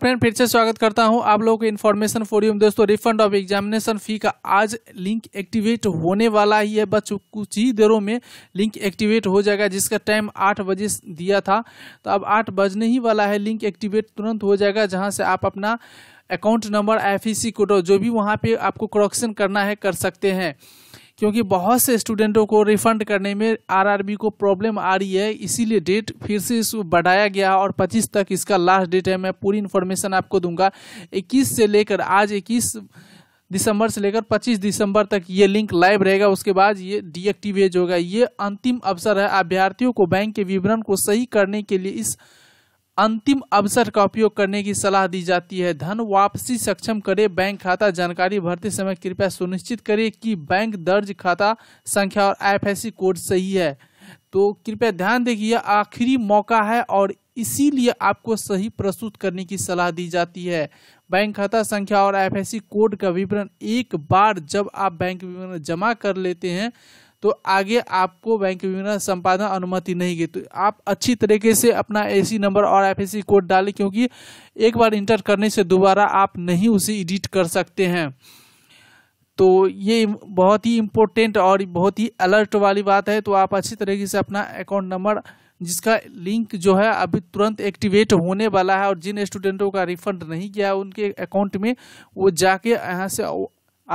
friend फिर से स्वागत करता हूं आप लोगों को इन्फॉर्मेशन फोरियम दोस्तों रिफंड ऑफ एग्जामिनेशन फी का आज लिंक एक्टिवेट होने वाला ही है बस कुछ ही देरों में लिंक एक्टिवेट हो जाएगा जिसका टाइम आठ बजे दिया था तो अब आठ बजने ही वाला है लिंक एक्टिवेट तुरंत हो जाएगा जहां से आप अपना account number F E code जो भी वहाँ पर आपको करेक्शन करना है कर सकते हैं क्योंकि बहुत से स्टूडेंटों को रिफंड करने में आरआरबी को प्रॉब्लम आ रही है इसीलिए डेट फिर से बढ़ाया गया और 25 तक इसका लास्ट डेट है मैं पूरी इन्फॉर्मेशन आपको दूंगा 21 से लेकर आज 21 दिसंबर से लेकर 25 दिसंबर तक ये लिंक लाइव रहेगा उसके बाद ये डीएक्टिवेज होगा ये अंतिम अवसर है अभ्यार्थियों को बैंक के विवरण को सही करने के लिए इस अंतिम अवसर का उपयोग करने की सलाह दी जाती है धन वापसी सक्षम करें बैंक खाता जानकारी भरते समय कृपया सुनिश्चित करें कि बैंक दर्ज खाता संख्या और एफ कोड सही है तो कृपया ध्यान देखिए आखिरी मौका है और इसीलिए आपको सही प्रस्तुत करने की सलाह दी जाती है बैंक खाता संख्या और एफ कोड का विवरण एक बार जब आप बैंक विवरण जमा कर लेते हैं तो आगे आपको बैंक विवरण संपादन अनुमति नहीं गई तो आप अच्छी तरीके से अपना ए नंबर और एफ कोड डालें क्योंकि एक बार इंटर करने से दोबारा आप नहीं उसे एडिट कर सकते हैं तो ये बहुत ही इम्पोर्टेंट और बहुत ही अलर्ट वाली बात है तो आप अच्छी तरीके से अपना अकाउंट नंबर जिसका लिंक जो है अभी तुरंत एक्टिवेट होने वाला है और जिन स्टूडेंटों का रिफंड नहीं गया उनके अकाउंट में वो जाके यहाँ से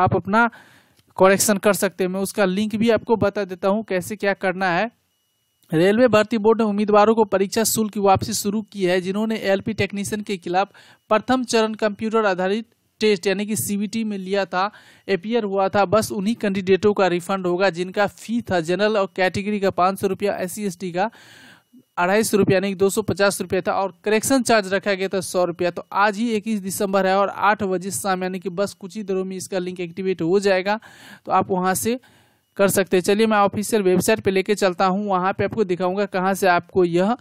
आप अपना करेक्शन कर सकते हैं मैं उसका लिंक भी आपको बता देता हूँ कैसे क्या करना है रेलवे भर्ती बोर्ड ने उम्मीदवारों को परीक्षा शुल्क की वापसी शुरू की है जिन्होंने एलपी टेक्नीशियन के खिलाफ प्रथम चरण कंप्यूटर आधारित टेस्ट यानी कि सीबीटी में लिया था अपियर हुआ था बस उन्हीं कैंडिडेटों का रिफंड होगा जिनका फी था जनरल और कैटेगरी का पाँच सौ रुपया एस का अढ़ाई सौ रुपया दो सौ पचास रुपया था और करेक्शन चार्ज रखा गया था सौ रुपया तो आज ही इक्कीस दिसंबर है और आठ बजे शाम यानी कि बस कुछ ही दिनों में इसका लिंक एक्टिवेट हो जाएगा तो आप वहाँ से कर सकते हैं चलिए मैं ऑफिशियल वेबसाइट पे लेके चलता हूँ वहाँ पे आपको दिखाऊंगा कहाँ से आपको यह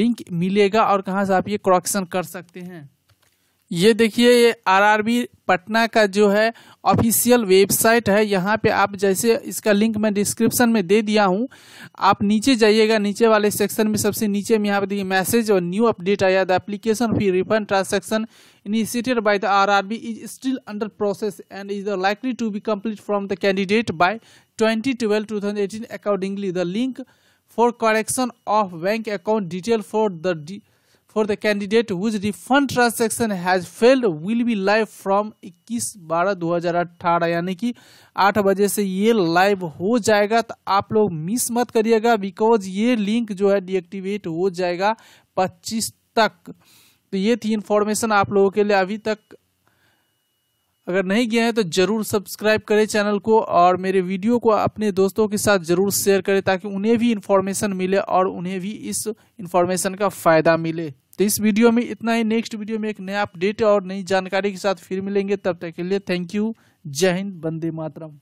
लिंक मिलेगा और कहाँ से आप ये क्रॉक्शन कर सकते हैं ये देखिए ये आरआरबी पटना का जो है ऑफिशियल वेबसाइट है यहाँ पे आप जैसे इसका लिंक मैं डिस्क्रिप्शन में दे दिया हूँ आप नीचे जाइएगा नीचे वाले सेक्शन में सबसे नीचे में यहाँ पे देखिए मैसेज और न्यू अपडेट आया the application fee refund transaction initiated by the RRB is still under process and is the likely to be complete from the candidate by twenty twelve two thousand eighteen accordingly the link for correction of bank account detail for the for the candidate whose refund transaction has failed will be live from 21 बारह 2018 यानी कि 8 बजे से ये live हो जाएगा तो आप लोग मिस मत करिएगा बिकॉज ये लिंक जो है डीएक्टिवेट हो जाएगा 25 तक तो ये थी इन्फॉर्मेशन आप लोगों के लिए अभी तक अगर नहीं किया है तो जरूर सब्सक्राइब करें चैनल को और मेरे वीडियो को अपने दोस्तों के साथ जरूर शेयर करें ताकि उन्हें भी इन्फॉर्मेशन मिले और उन्हें भी इस इन्फॉर्मेशन का फ़ायदा मिले तो इस वीडियो में इतना ही नेक्स्ट वीडियो में एक नया अपडेट और नई जानकारी के साथ फिर मिलेंगे तब तक के लिए थैंक यू जय हिंद बंदे मातरम